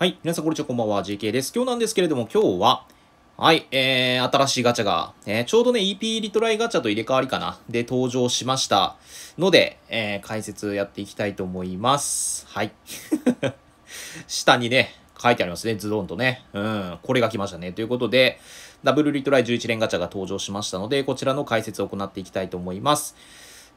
はい。皆さん、こんにちは。こんばんは。JK です。今日なんですけれども、今日は、はい、えー、新しいガチャが、えー、ちょうどね、EP リトライガチャと入れ替わりかな、で登場しましたので、えー、解説やっていきたいと思います。はい。下にね、書いてありますね、ズドンとね。うん、これが来ましたね。ということで、ダブルリトライ11連ガチャが登場しましたので、こちらの解説を行っていきたいと思います。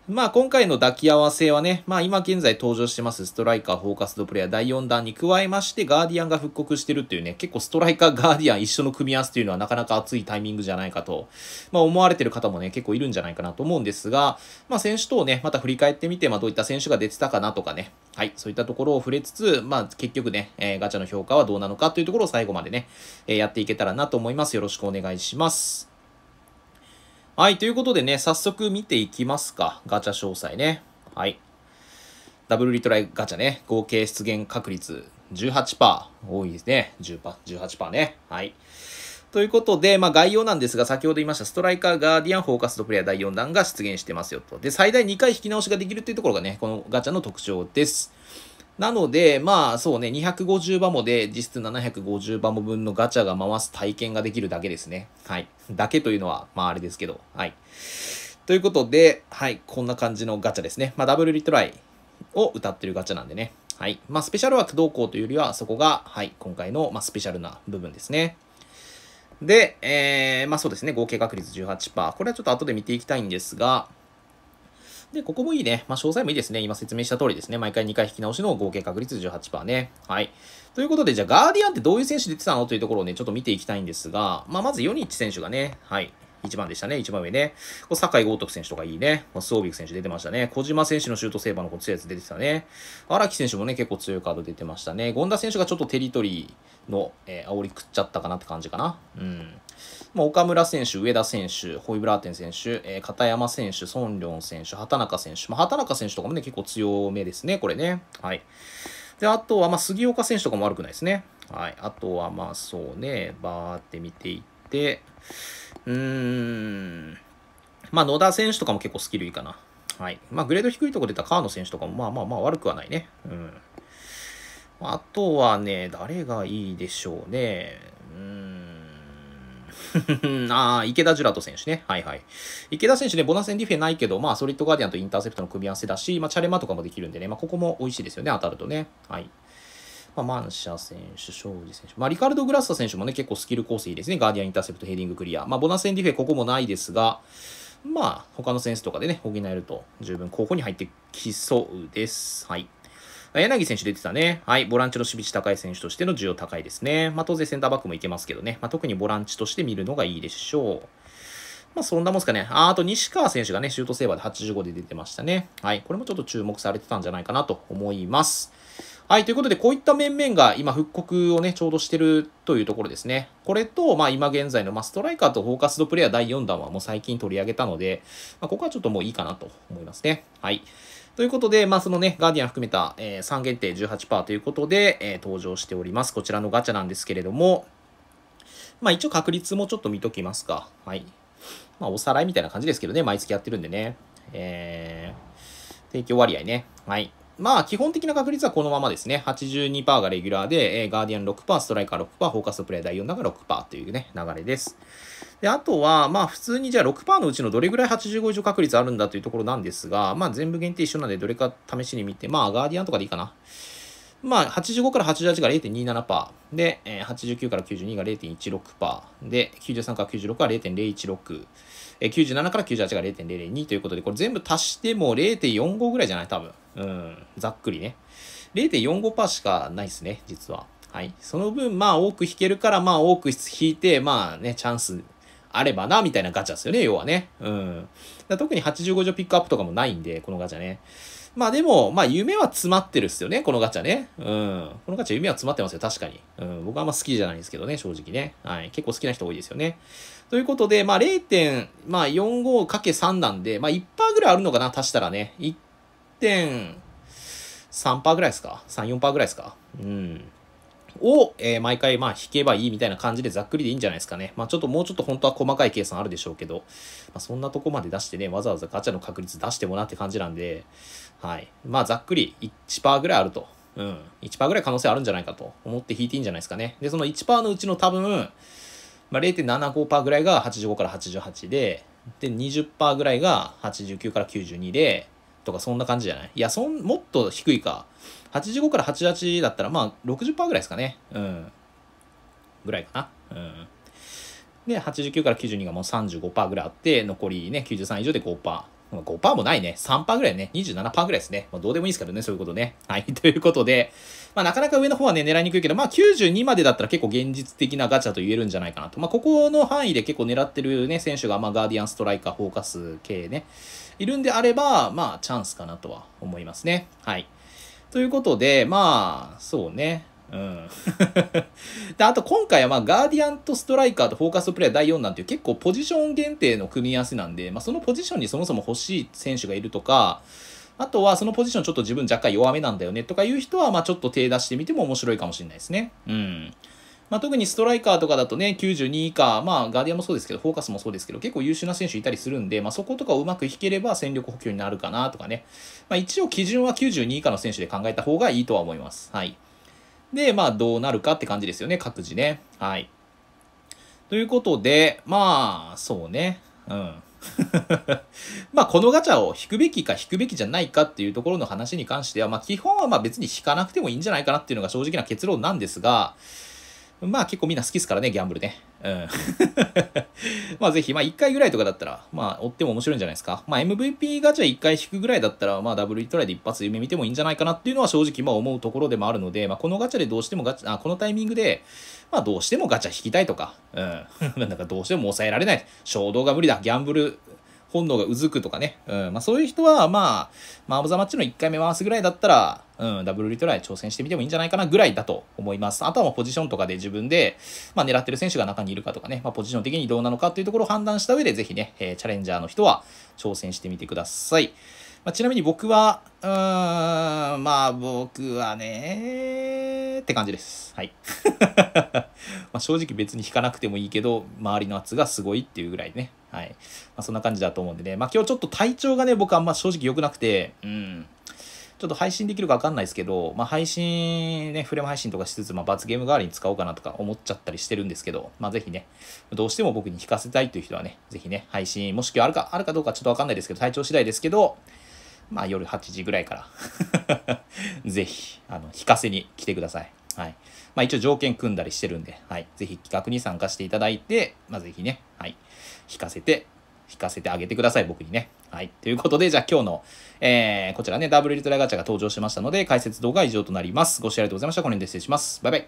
まあ今回の抱き合わせはね、まあ今現在登場してますストライカー、フォーカスドプレイヤー第4弾に加えまして、ガーディアンが復刻してるっていうね、結構ストライカー、ガーディアン一緒の組み合わせというのはなかなか熱いタイミングじゃないかと、まあ思われてる方もね、結構いるんじゃないかなと思うんですが、まあ選手等をね、また振り返ってみて、まあどういった選手が出てたかなとかね、はい、そういったところを触れつつ、まあ結局ね、えー、ガチャの評価はどうなのかというところを最後までね、えー、やっていけたらなと思います。よろしくお願いします。はい、ということでね、早速見ていきますか。ガチャ詳細ね。はい。ダブルリトライガチャね。合計出現確率18%。多いですね。10%、18%ね。はい。ということで、まあ、概要なんですが、先ほど言いました、ストライカー、ガーディアン、フォーカスドプレイヤー第4弾が出現してますよと。で、最大2回引き直しができるっていうところがね、このガチャの特徴です。なので、まあそうね、250バモで実質750バモ分のガチャが回す体験ができるだけですね。はい。だけというのは、まああれですけど。はい。ということで、はい、こんな感じのガチャですね。まあダブルリトライを歌ってるガチャなんでね。はい。まあスペシャル枠動行というよりは、そこが、はい、今回の、まあ、スペシャルな部分ですね。で、えー、まあそうですね、合計確率18%。これはちょっと後で見ていきたいんですが、で、ここもいいね。まあ、詳細もいいですね。今説明した通りですね。毎回2回引き直しの合計確率18%ね。はい。ということで、じゃあ、ガーディアンってどういう選手出てたのというところをね、ちょっと見ていきたいんですが、まあ、まず、ヨニッチ選手がね、はい。1番でしたね、1番上ね。こ酒井豪徳選手とかいいね。スオービク選手出てましたね。小島選手のシュートセーバーのこう強いやつ出てたね。荒木選手もね、結構強いカード出てましたね。権田選手がちょっとテリトリー、の、えー、煽り食っちゃったかなって感じかな。うん。まあ、岡村選手、上田選手、ホイブラーテン選手、えー、片山選手、ソンリョン選手、畑中選手。まあ、畑中選手とかもね、結構強めですね、これね。はい。で、あとは、まあ、杉岡選手とかも悪くないですね。はい。あとは、まあ、そうね、バーって見ていって、うーん。まあ、野田選手とかも結構スキルいいかな。はい。まあ、グレード低いとこ出た川野選手とかも、まあまあまあ悪くはないね。うん。あとはね、誰がいいでしょうね。うーん。ああ、池田ジュラト選手ね。はいはい。池田選手ね、ボナセンディフェないけど、まあ、ソリッドガーディアンとインターセプトの組み合わせだし、まあ、チャレマとかもできるんでね、まあ、ここも美味しいですよね、当たるとね。はい。まあ、マンシャ選手、庄司選手、まあ、リカルド・グラッサ選手もね、結構スキル構成いいですね。ガーディアンインターセプト、ヘディングクリア。まあ、ボナセンディフェここもないですが、まあ、他の選手とかでね、補えると十分候補に入ってきそうです。はい。柳選手出てたね。はい。ボランチの守備値高い選手としての需要高いですね。まあ、当然センターバックもいけますけどね。まあ、特にボランチとして見るのがいいでしょう。まあ、そんなもんすかね。あ、あと西川選手がね、シュートセーバーで85で出てましたね。はい。これもちょっと注目されてたんじゃないかなと思います。はい、ということで、こういった面々が今、復刻をね、ちょうどしてるというところですね。これと、まあ、今現在の、まあ、ストライカーとフォーカスドプレイヤー第4弾はもう最近取り上げたので、まあ、ここはちょっともういいかなと思いますね。はい。ということで、まあ、そのね、ガーディアン含めた、えー、3限定18%ということで、えー、登場しております。こちらのガチャなんですけれども、まあ、一応確率もちょっと見ときますか。はい。まあ、おさらいみたいな感じですけどね、毎月やってるんでね。えー、提供割合ね。はい。まあ、基本的な確率はこのままですね。82%がレギュラーで、えー、ガーディアン6%、ストライカー6%、フォーカスプレイ第4弾が6%というね、流れです。で、あとは、まあ、普通にじゃあ6%のうちのどれぐらい85以上確率あるんだというところなんですが、まあ、全部限定一緒なんで、どれか試しに見て、まあ、ガーディアンとかでいいかな。まあ、85から88が0.27%。で、えー、89から92が0.16%。で、93から96が0.016。え97から98が0.002ということで、これ全部足しても0.45ぐらいじゃない多分。うん、ざっくりね。0.45%しかないですね、実は。はい。その分、まあ多く引けるから、まあ多く引いて、まあね、チャンスあればな、みたいなガチャですよね、要はね。うん。特に85条ピックアップとかもないんで、このガチャね。まあでも、まあ夢は詰まってるっすよね、このガチャね。うん。このガチャ夢は詰まってますよ、確かに。うん。僕はあんま好きじゃないんですけどね、正直ね。はい。結構好きな人多いですよね。ということで、まあ 0.45×3 なんで、まあ1%ぐらいあるのかな、足したらね。0 3ぐらいですか ?3、4%ぐらいですかうん。を、えー、毎回、まあ、引けばいいみたいな感じでざっくりでいいんじゃないですかね。まあ、ちょっともうちょっと本当は細かい計算あるでしょうけど、まあ、そんなとこまで出してね、わざわざガチャの確率出してもなって感じなんで、はい。まあ、ざっくり1%ぐらいあると。うん。1%ぐらい可能性あるんじゃないかと思って引いていいんじゃないですかね。で、その1%のうちの多分、まあ、0.75%ぐらいが85から88で、で、20%ぐらいが89から92で、とかそんな感じじゃないいや、そん、もっと低いか。85から88だったら、まあ、60%ぐらいですかね。うん。ぐらいかな。うん。で、89から92がもう35%ぐらいあって、残りね、93以上で5%。5%もないね。3%ぐらいね。27%ぐらいですね。まあ、どうでもいいですけどね、そういうことね。はい。ということで、まあ、なかなか上の方はね、狙いにくいけど、まあ、92までだったら結構現実的なガチャと言えるんじゃないかなと。まあ、ここの範囲で結構狙ってるね、選手が、まあ、ガーディアンストライカー、フォーカス系ね、いるんであれば、まあ、チャンスかなとは思いますね。はい。ということで、まあ、そうね。うん。で、あと今回は、まあ、ガーディアンとストライカーとフォーカスプレイヤー第4なんていう結構ポジション限定の組み合わせなんで、まあ、そのポジションにそもそも欲しい選手がいるとか、あとはそのポジションちょっと自分若干弱めなんだよねとかいう人は、まあ、ちょっと手出してみても面白いかもしれないですね。うん。まあ、特にストライカーとかだとね、92以下、まあ、ガーディアンもそうですけど、フォーカスもそうですけど、結構優秀な選手いたりするんで、まあ、そことかをうまく引ければ戦力補給になるかなとかね、まあ、一応基準は92以下の選手で考えた方がいいとは思います。はい。で、まあ、どうなるかって感じですよね、各自ね。はい。ということで、まあ、そうね。うん。まあ、このガチャを引くべきか引くべきじゃないかっていうところの話に関しては、まあ、基本はまあ別に引かなくてもいいんじゃないかなっていうのが正直な結論なんですが、まあ結構みんな好きですからね、ギャンブルね。うん。まあぜひ、まあ1回ぐらいとかだったら、まあ追っても面白いんじゃないですか。まあ MVP ガチャ1回引くぐらいだったら、まあダブルリトライで一発夢見てもいいんじゃないかなっていうのは正直まあ思うところでもあるので、まあこのガチャでどうしてもガチャ、あ、このタイミングで、まあどうしてもガチャ引きたいとか、うん。なんかどうしても抑えられない。衝動が無理だ。ギャンブル本能がうずくとかね。うん。まあ、そういう人は、まあ、マーブザマッチの1回目回すぐらいだったら、うん、ダブルリトライ挑戦してみてもいいんじゃないかなぐらいだと思います。あとはポジションとかで自分で、まあ、狙ってる選手が中にいるかとかね、まあ、ポジション的にどうなのかっていうところを判断した上で、ぜひね、えー、チャレンジャーの人は挑戦してみてください。まあ、ちなみに僕は、うーん、まあ僕はねって感じです。はい。まあ、正直別に引かなくてもいいけど、周りの圧がすごいっていうぐらいね。はい。まあ、そんな感じだと思うんでね。まあ、今日ちょっと体調がね、僕あんま正直良くなくて、うん。ちょっと配信できるかわかんないですけど、まあ、配信ね、フレーム配信とかしつつ、まあ、罰ゲーム代わりに使おうかなとか思っちゃったりしてるんですけど、まあ、ぜひね、どうしても僕に引かせたいという人はね、ぜひね、配信、もしくはあるか、あるかどうかちょっとわかんないですけど、体調次第ですけど、まあ、夜8時ぐらいから ぜひ、あの、引かせに来てください。はい。まあ一応条件組んだりしてるんで、はい。ぜひ企画に参加していただいて、まあぜひね、はい。引かせて、引かせてあげてください、僕にね。はい。ということで、じゃあ今日の、えー、こちらね、ダブルリトラガチャが登場しましたので、解説動画は以上となります。ご視聴ありがとうございました。この辺で失礼します。バイバイ。